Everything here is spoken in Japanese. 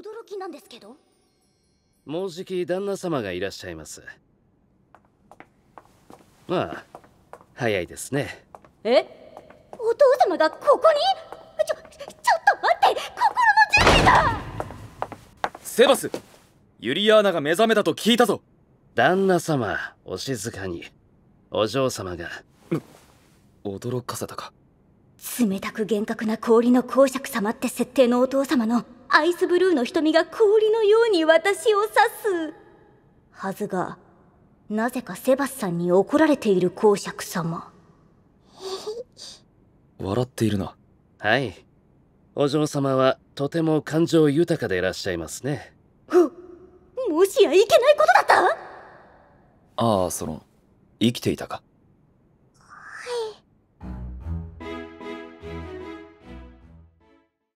驚きなんですけどもうじき旦那様がいらっしゃいますまあ早いですねえお父様がここにちょちょっと待って心の準備だセバスユリアーナが目覚めたと聞いたぞ旦那様お静かにお嬢様が驚かせたか冷たく厳格な氷の公爵様って設定のお父様のアイスブルーの瞳が氷のように私を刺すはずがなぜかセバスさんに怒られている公爵様 笑っているなはいお嬢様はとても感情豊かでいらっしゃいますねもしやいけないことだったああその生きていたか